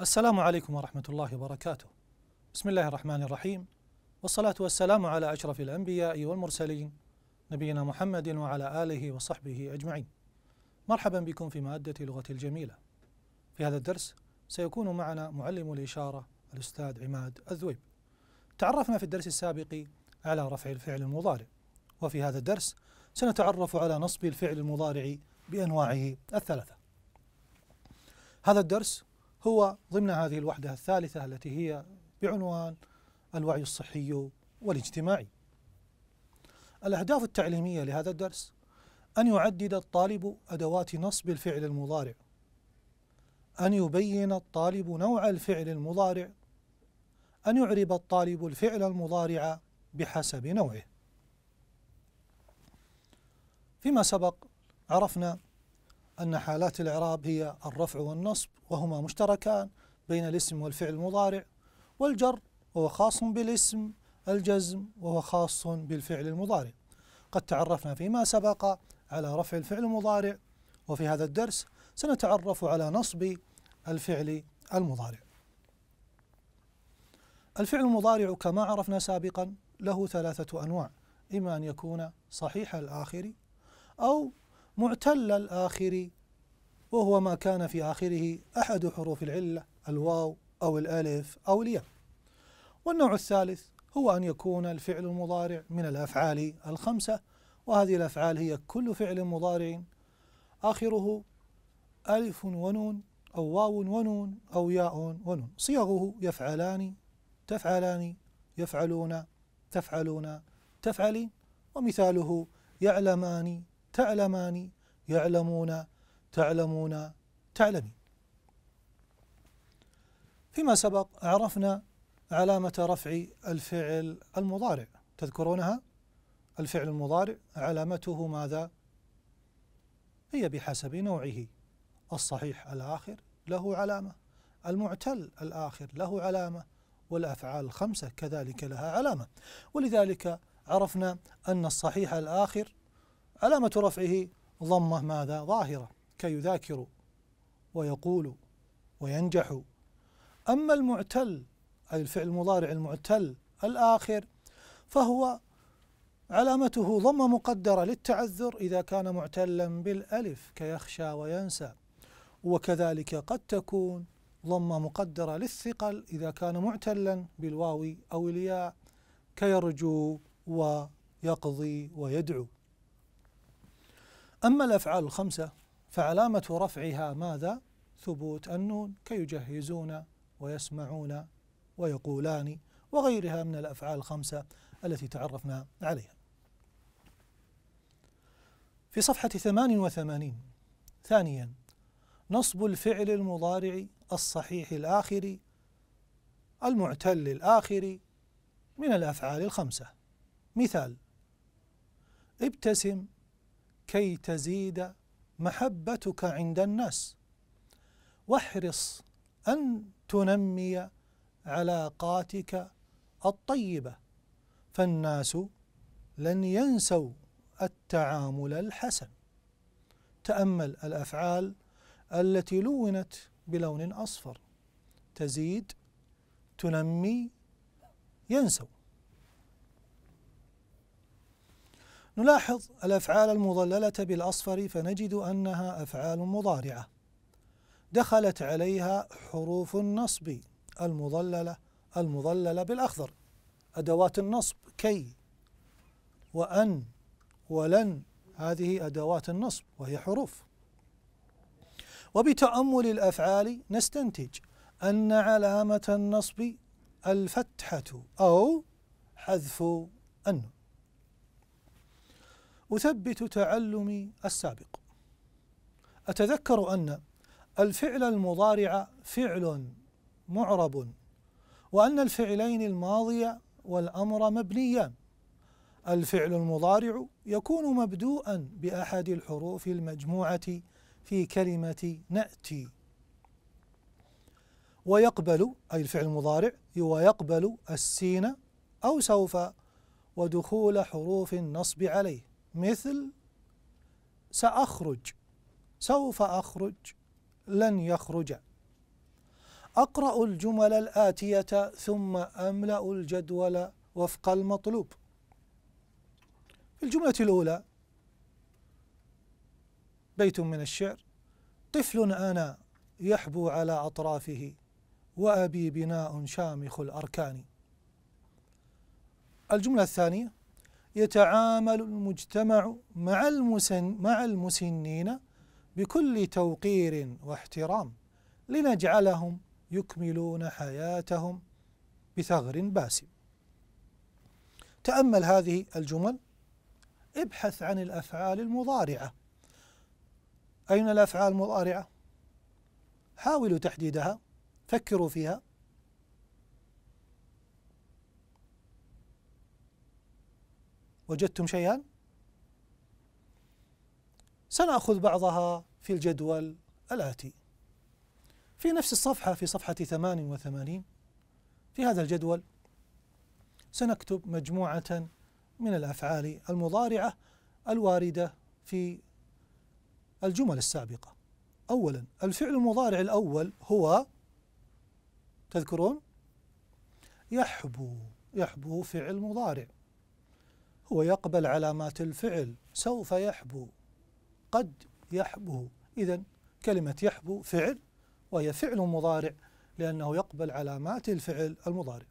السلام عليكم ورحمة الله وبركاته. بسم الله الرحمن الرحيم والصلاة والسلام على أشرف الأنبياء والمرسلين نبينا محمد وعلى آله وصحبه أجمعين. مرحبا بكم في مادة لغة الجميلة. في هذا الدرس سيكون معنا معلم الإشارة الأستاذ عماد الذويب. تعرفنا في الدرس السابق على رفع الفعل المضارع وفي هذا الدرس سنتعرف على نصب الفعل المضارع بأنواعه الثلاثة. هذا الدرس هو ضمن هذه الوحدة الثالثة التي هي بعنوان الوعي الصحي والاجتماعي. الأهداف التعليمية لهذا الدرس أن يعدد الطالب أدوات نصب الفعل المضارع أن يبين الطالب نوع الفعل المضارع أن يعرب الطالب الفعل المضارع بحسب نوعه فيما سبق عرفنا أن حالات الإعراب هي الرفع والنصب وهما مشتركان بين الاسم والفعل المضارع والجر وهو خاص بالاسم الجزم وهو خاص بالفعل المضارع قد تعرفنا فيما سبق على رفع الفعل المضارع وفي هذا الدرس سنتعرف على نصب الفعل المضارع الفعل المضارع كما عرفنا سابقا له ثلاثة أنواع إما أن يكون صحيح الآخر أو معتل الآخر وهو ما كان في آخره أحد حروف العلة الواو أو الألف أو الياء والنوع الثالث هو أن يكون الفعل المضارع من الأفعال الخمسة وهذه الأفعال هي كل فعل مضارع آخره ألف ونون أو واو ونون أو ياء ونون صيغه يفعلان تفعلان يفعلون تفعلون تفعلين ومثاله يعلمان تعلمان يعلمون تعلمون تعلمين فيما سبق عرفنا علامة رفع الفعل المضارع تذكرونها الفعل المضارع علامته ماذا هي بحسب نوعه الصحيح الآخر له علامة المعتل الآخر له علامة والأفعال الخمسة كذلك لها علامة ولذلك عرفنا أن الصحيح الآخر علامة رفعه ضمة ماذا ظاهرة كي يذاكر ويقول وينجح أما المعتل أي الفعل المضارع المعتل الآخر فهو علامته ضمة مقدرة للتعذر إذا كان معتلا بالألف كيخشى وينسى وكذلك قد تكون ضمة مقدرة للثقل إذا كان معتلا بالواو أو الياء كيرجو ويقضي ويدعو أما الأفعال الخمسة فعلامة رفعها ماذا؟ ثبوت النون كيجهزون ويسمعون ويقولان وغيرها من الأفعال الخمسة التي تعرفنا عليها في صفحة 88 ثانيا نصب الفعل المضارع الصحيح الآخر المعتل الآخر من الأفعال الخمسة مثال ابتسم كي تزيد محبتك عند الناس واحرص أن تنمي علاقاتك الطيبة فالناس لن ينسوا التعامل الحسن تأمل الأفعال التي لونت بلون أصفر تزيد تنمي ينسوا نلاحظ الأفعال المضللة بالأصفر فنجد أنها أفعال مضارعة دخلت عليها حروف النصب المضللة المضللة بالأخضر أدوات النصب كي وأن ولن هذه أدوات النصب وهي حروف وبتأمل الأفعال نستنتج أن علامة النصب الفتحة أو حذف النون أثبت تعلمي السابق أتذكر أن الفعل المضارع فعل معرب وأن الفعلين الماضي والأمر مبنيان الفعل المضارع يكون مبدوءا بأحد الحروف المجموعة في كلمة نأتي ويقبل أي الفعل المضارع ويقبل السين أو سوف ودخول حروف النصب عليه مثل سأخرج سوف أخرج لن يخرج أقرأ الجمل الآتية ثم أملأ الجدول وفق المطلوب في الجملة الأولى بيت من الشعر طفل أنا يحبو على أطرافه وأبي بناء شامخ الأركان الجملة الثانية يتعامل المجتمع مع المسن مع المسنين بكل توقير واحترام لنجعلهم يكملون حياتهم بثغر باسم. تأمل هذه الجمل ابحث عن الأفعال المضارعة. أين الأفعال المضارعة؟ حاولوا تحديدها، فكروا فيها، وجدتم شيئا سنأخذ بعضها في الجدول الآتي في نفس الصفحة في صفحة 88 في هذا الجدول سنكتب مجموعة من الأفعال المضارعة الواردة في الجمل السابقة أولا الفعل المضارع الأول هو تذكرون يحبو يحبو فعل مضارع هو يقبل علامات الفعل سوف يحبو قد يحبو إذا كلمة يحبو فعل وهي فعل مضارع لأنه يقبل علامات الفعل المضارع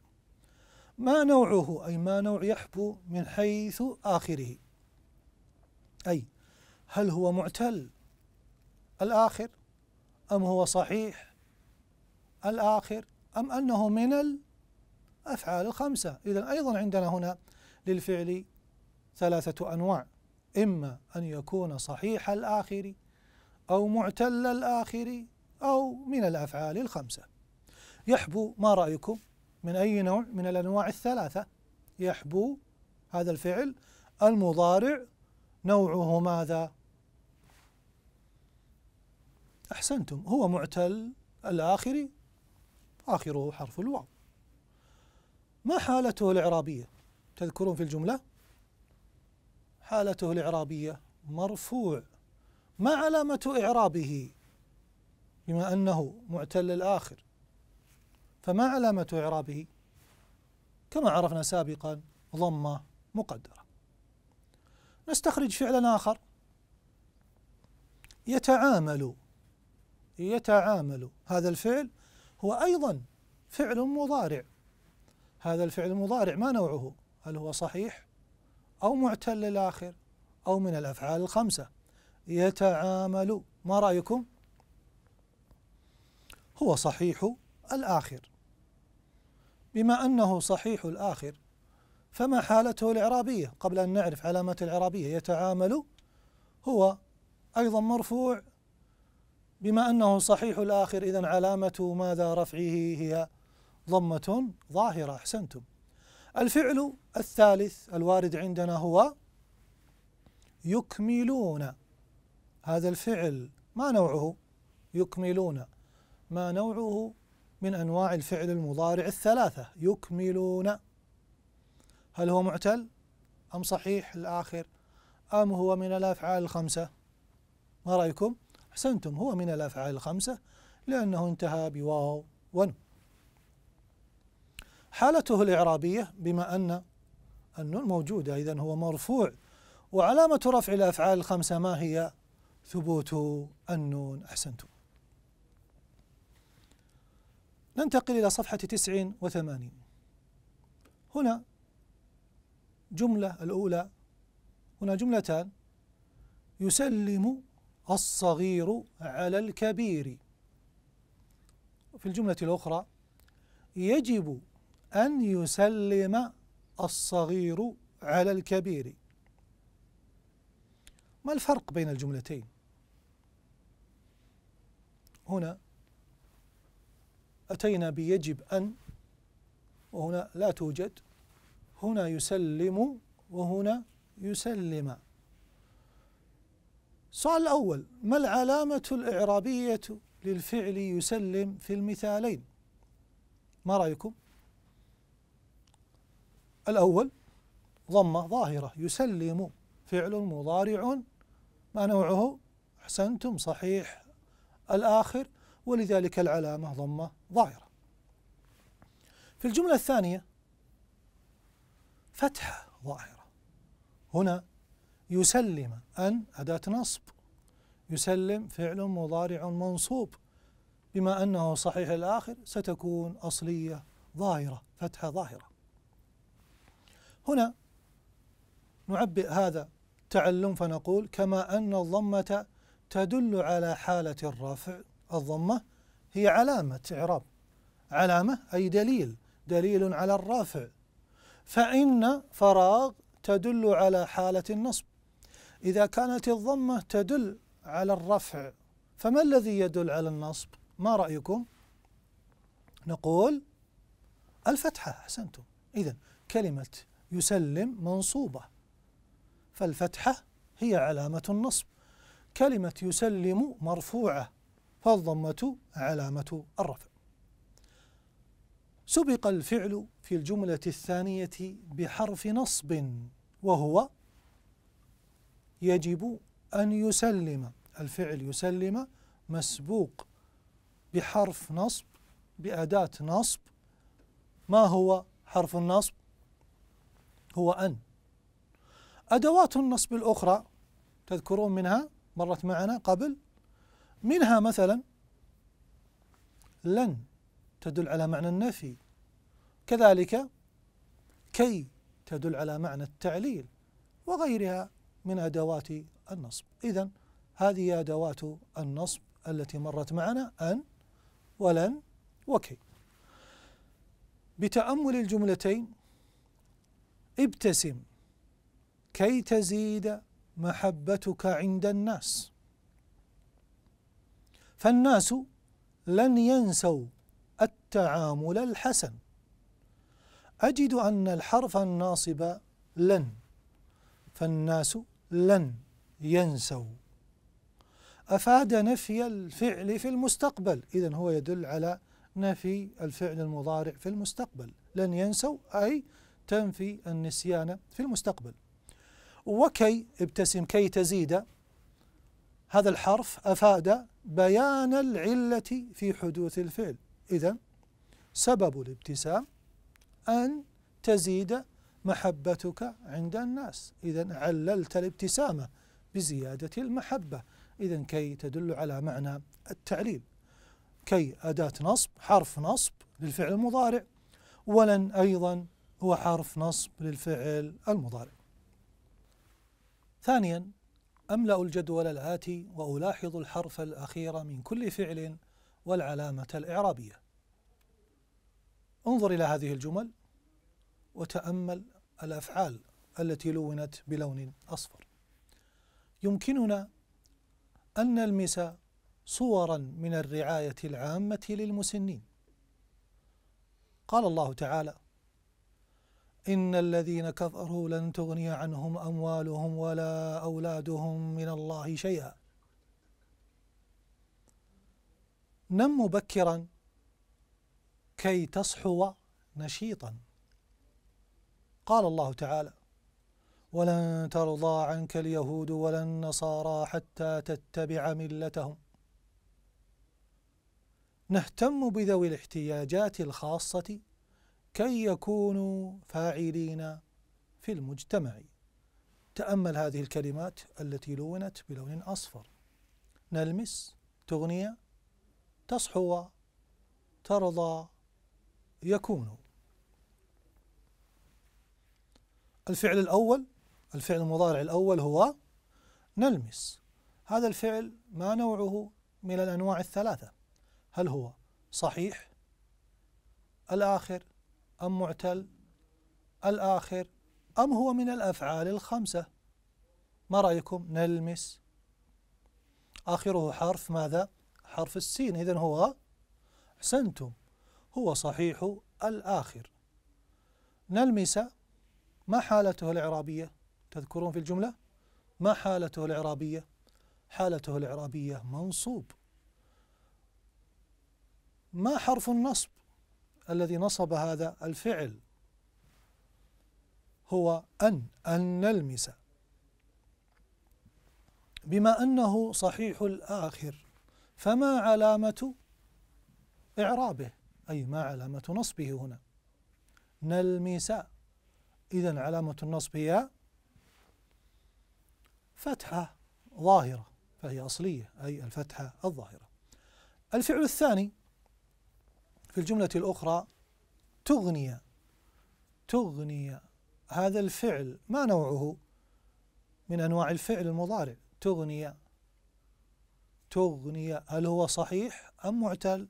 ما نوعه أي ما نوع يحبو من حيث آخره أي هل هو معتل الآخر أم هو صحيح الآخر أم أنه من الأفعال الخمسة إذا أيضا عندنا هنا للفعل ثلاثة أنواع إما أن يكون صحيح الآخر أو معتل الآخر أو من الأفعال الخمسة يحبو ما رأيكم من أي نوع من الأنواع الثلاثة يحبو هذا الفعل المضارع نوعه ماذا أحسنتم هو معتل الآخر آخره حرف الواو ما حالته الإعرابية تذكرون في الجملة حالته الإعرابية مرفوع ما علامة إعرابه بما أنه معتل الآخر فما علامة إعرابه كما عرفنا سابقا ضمة مقدرة نستخرج فعلا آخر يتعامل يتعامل هذا الفعل هو أيضا فعل مضارع هذا الفعل المضارع ما نوعه هل هو صحيح أو معتل الآخر أو من الأفعال الخمسة يتعامل ما رأيكم؟ هو صحيح الآخر بما أنه صحيح الآخر فما حالته الإعرابية قبل أن نعرف علامة الإعرابية يتعامل هو أيضا مرفوع بما أنه صحيح الآخر إذا علامة ماذا رفعه هي ضمة ظاهرة أحسنتم الفعل الثالث الوارد عندنا هو يكملون هذا الفعل ما نوعه يكملون ما نوعه من أنواع الفعل المضارع الثلاثة يكملون هل هو معتل أم صحيح الآخر أم هو من الأفعال الخمسة ما رأيكم أحسنتم هو من الأفعال الخمسة لأنه انتهى بواو ونو حالته الإعرابية بما أن النون موجودة إذا هو مرفوع وعلامة رفع الأفعال الخمسة ما هي ثبوت النون أحسنتم ننتقل إلى صفحة تسع وثمانين هنا جملة الأولى هنا جملتان يسلم الصغير على الكبير في الجملة الأخرى يجب أن يسلم الصغير على الكبير ما الفرق بين الجملتين هنا أتينا بيجب أن وهنا لا توجد هنا يسلم وهنا يسلم السؤال الأول ما العلامة الإعرابية للفعل يسلم في المثالين ما رأيكم؟ الأول ضمة ظاهرة يسلم فعل مضارع ما نوعه أحسنتم صحيح الآخر ولذلك العلامة ضمة ظاهرة في الجملة الثانية فتحة ظاهرة هنا يسلم أن أداة نصب يسلم فعل مضارع منصوب بما أنه صحيح الآخر ستكون أصلية ظاهرة فتحة ظاهرة هنا نعبئ هذا تعلم فنقول كما أن الضمة تدل على حالة الرفع الضمة هي علامة إعراب علامة أي دليل دليل على الرافع فإن فراغ تدل على حالة النصب إذا كانت الضمة تدل على الرفع فما الذي يدل على النصب ما رأيكم نقول الفتحة أحسنتم إذا كلمة يسلم منصوبة فالفتحة هي علامة النصب كلمة يسلم مرفوعة فالضمة علامة الرفع سبق الفعل في الجملة الثانية بحرف نصب وهو يجب أن يسلم الفعل يسلم مسبوق بحرف نصب بأداة نصب ما هو حرف النصب هو أن أدوات النصب الأخرى تذكرون منها مرت معنا قبل منها مثلا لن تدل على معنى النفي كذلك كي تدل على معنى التعليل وغيرها من أدوات النصب إذا هذه أدوات النصب التي مرت معنا أن ولن وكي بتأمل الجملتين ابتسم كي تزيد محبتك عند الناس فالناس لن ينسوا التعامل الحسن أجد أن الحرف الناصب لن فالناس لن ينسوا أفاد نفي الفعل في المستقبل إذا هو يدل على نفي الفعل المضارع في المستقبل لن ينسوا أي تنفي النسيان في المستقبل وكي ابتسم كي تزيد هذا الحرف أفاد بيان العلة في حدوث الفعل إذا سبب الابتسام أن تزيد محبتك عند الناس إذا عللت الابتسامة بزيادة المحبة إذا كي تدل على معنى التعليل كي أداة نصب حرف نصب للفعل المضارع ولن أيضا هو حرف نصب للفعل المضارع ثانيا أملأ الجدول الآتي وألاحظ الحرف الأخير من كل فعل والعلامة الإعرابية انظر إلى هذه الجمل وتأمل الأفعال التي لونت بلون أصفر يمكننا أن نلمس صورا من الرعاية العامة للمسنين قال الله تعالى إن الذين كفروا لن تغني عنهم أموالهم ولا أولادهم من الله شيئا نم مبكرا كي تصحو نشيطا قال الله تعالى ولن ترضى عنك اليهود ولا النصارى حتى تتبع ملتهم نهتم بذوي الاحتياجات الخاصة كي يكونوا فاعلين في المجتمع تأمل هذه الكلمات التي لونت بلون أصفر نلمس تغني تصحو ترضى يكون الفعل الأول الفعل المضارع الأول هو نلمس هذا الفعل ما نوعه من الأنواع الثلاثة هل هو صحيح الآخر أم معتل الآخر أم هو من الأفعال الخمسة ما رأيكم نلمس آخره حرف ماذا حرف السين إذن هو أحسنتم هو صحيح الآخر نلمس ما حالته الإعرابية تذكرون في الجملة ما حالته الإعرابية حالته الإعرابية منصوب ما حرف النصب الذي نصب هذا الفعل هو أن أن نلمس بما أنه صحيح الآخر فما علامة إعرابه أي ما علامة نصبه هنا نلمس إذا علامة النصب هي فتحة ظاهرة فهي أصلية أي الفتحة الظاهرة الفعل الثاني في الجملة الأخرى تغني تغني هذا الفعل ما نوعه من أنواع الفعل المضارع تغني تغني هل هو صحيح أم معتل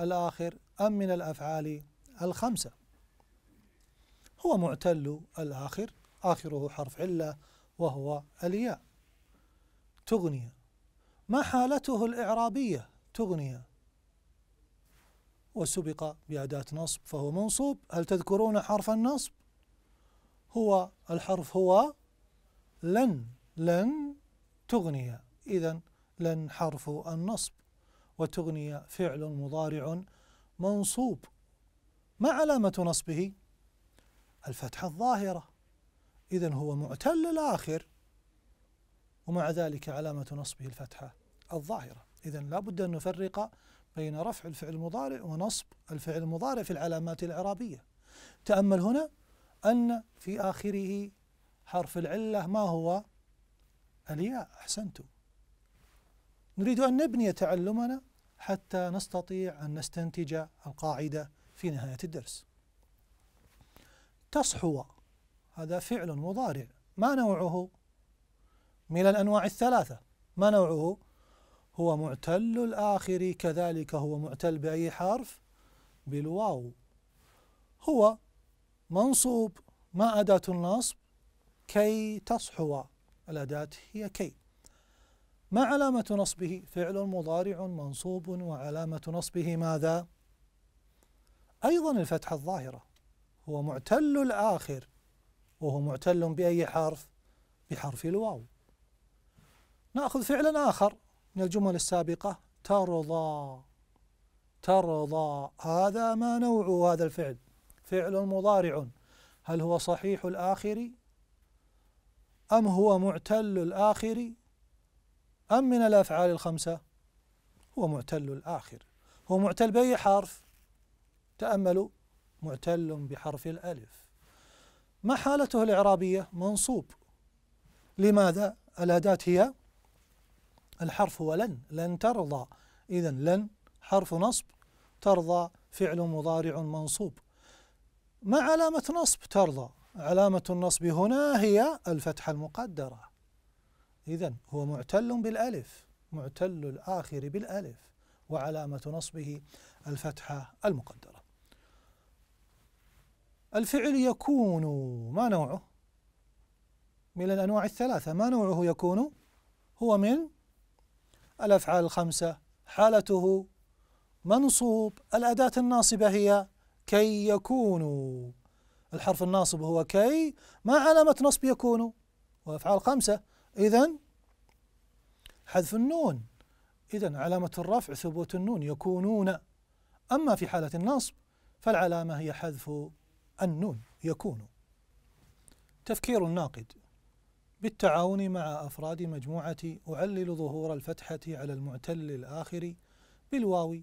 الآخر أم من الأفعال الخمسة هو معتل الآخر آخره حرف علة وهو الياء تغني ما حالته الإعرابية تغني وسبق بأداة نصب فهو منصوب هل تذكرون حرف النصب هو الحرف هو لن لن تغني إذا لن حرف النصب وتغني فعل مضارع منصوب ما علامة نصبه الفتحة الظاهرة إذا هو معتل الآخر ومع ذلك علامة نصبه الفتحة الظاهرة إذا لا بد أن نفرق بين رفع الفعل المضارع ونصب الفعل المضارع في العلامات الإعرابية تأمل هنا أن في آخره حرف العلة ما هو الياء أحسنتم نريد أن نبني تعلمنا حتى نستطيع أن نستنتج القاعدة في نهاية الدرس تصحو هذا فعل مضارع ما نوعه من الأنواع الثلاثة ما نوعه هو معتل الآخر كذلك هو معتل بأي حرف بالواو هو منصوب ما أداة النصب كي تصحو الأداة هي كي ما علامة نصبه فعل مضارع منصوب وعلامة نصبه ماذا أيضا الفتحة الظاهرة هو معتل الآخر وهو معتل بأي حرف بحرف الواو نأخذ فعلا آخر من الجمل السابقة ترضى ترضى هذا ما نوع هذا الفعل فعل مضارع هل هو صحيح الآخر أم هو معتل الآخر أم من الأفعال الخمسة هو معتل الآخر هو معتل بأي حرف تأملوا معتل بحرف الألف ما حالته الإعرابية منصوب لماذا الأداة هي الحرف هو لن لن ترضى إذا لن حرف نصب ترضى فعل مضارع منصوب ما علامة نصب ترضى علامة النصب هنا هي الفتحة المقدرة إذا هو معتل بالألف معتل الآخر بالألف وعلامة نصبه الفتحة المقدرة الفعل يكون ما نوعه؟ من الأنواع الثلاثة ما نوعه يكون؟ هو من الأفعال الخمسة حالته منصوب الأداة الناصبة هي كي يكونوا الحرف الناصب هو كي ما علامة نصب يكونوا وأفعال خمسة إذا حذف النون إذا علامة الرفع ثبوت النون يكونون أما في حالة النصب فالعلامة هي حذف النون يكون تفكير الناقد بالتعاون مع أفراد مجموعة أعلل ظهور الفتحة على المعتل الآخر بالواو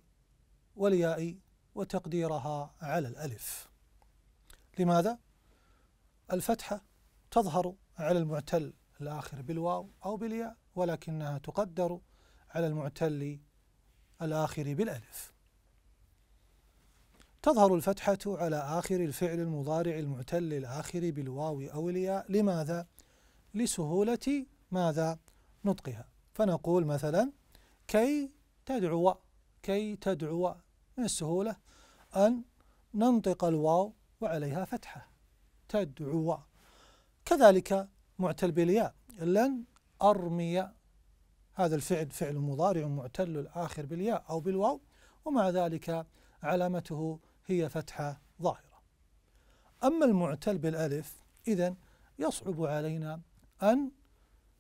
والياء وتقديرها على الألف لماذا؟ الفتحة تظهر على المعتل الآخر بالواو أو بالياء ولكنها تقدر على المعتل الآخر بالألف تظهر الفتحة على آخر الفعل المضارع المعتل الآخر بالواو أو الياء لماذا؟ لسهولة ماذا نطقها فنقول مثلا كي تدعو كي تدعو من السهولة أن ننطق الواو وعليها فتحة تدعو كذلك معتل بالياء لن أرمي هذا الفعل فعل مضارع معتل الآخر بالياء أو بالواو ومع ذلك علامته هي فتحة ظاهرة أما المعتل بالألف إذا يصعب علينا أن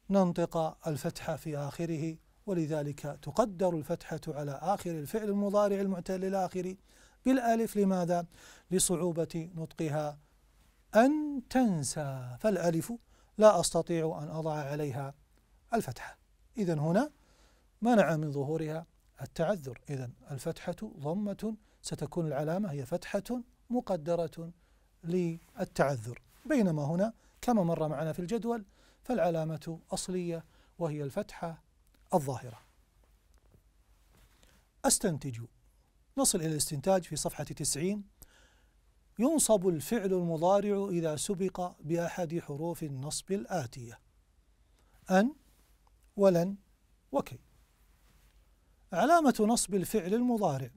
ننطق الفتحة في آخره ولذلك تقدر الفتحة على آخر الفعل المضارع المعتل الآخر بالألف لماذا؟ لصعوبة نطقها أن تنسى فالألف لا أستطيع أن أضع عليها الفتحة إذا هنا منع من ظهورها التعذر إذا الفتحة ضمة ستكون العلامة هي فتحة مقدرة للتعذر بينما هنا كما مر معنا في الجدول فالعلامة أصلية وهي الفتحة الظاهرة أستنتج نصل إلى الاستنتاج في صفحة تسعين ينصب الفعل المضارع إذا سبق بأحد حروف النصب الآتية أن ولن وكي علامة نصب الفعل المضارع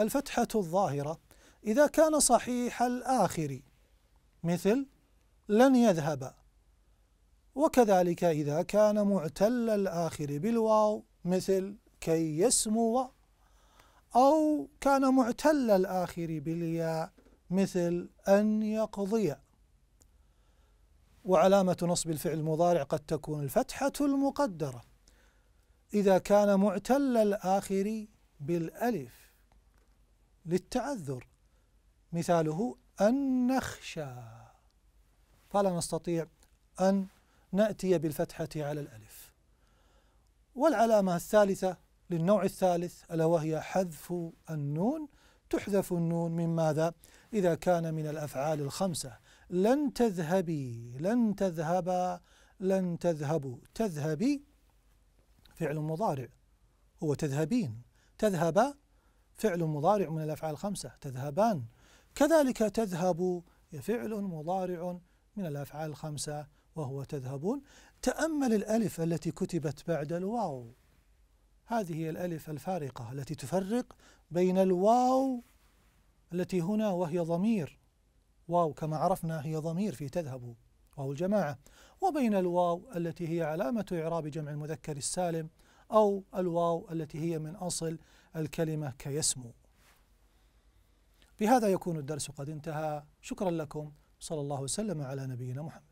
الفتحة الظاهرة إذا كان صحيح الآخر مثل لن يذهب وكذلك إذا كان معتل الآخر بالواو مثل كي يسمو أو كان معتل الآخر بالياء مثل أن يقضي وعلامة نصب الفعل المضارع قد تكون الفتحة المقدرة إذا كان معتل الآخر بالألف للتعذر مثاله أن نخشى فلا نستطيع أن نأتي بالفتحة على الألف والعلامة الثالثة للنوع الثالث ألا وهي حذف النون تحذف النون من ماذا؟ إذا كان من الأفعال الخمسة لن تذهبي لن تذهبا لن تذهبوا تذهبي فعل مضارع هو تذهبين تذهبا فعل مضارع من الأفعال الخمسة تذهبان كذلك تذهب فعل مضارع من الأفعال الخمسة وهو تذهبون تأمل الألف التي كتبت بعد الواو هذه هي الألف الفارقة التي تفرق بين الواو التي هنا وهي ضمير واو كما عرفنا هي ضمير في تذهب واو الجماعة وبين الواو التي هي علامة إعراب جمع المذكر السالم أو الواو التي هي من أصل الكلمة كيسمو بهذا يكون الدرس قد انتهى شكرا لكم صلى الله وسلم على نبينا محمد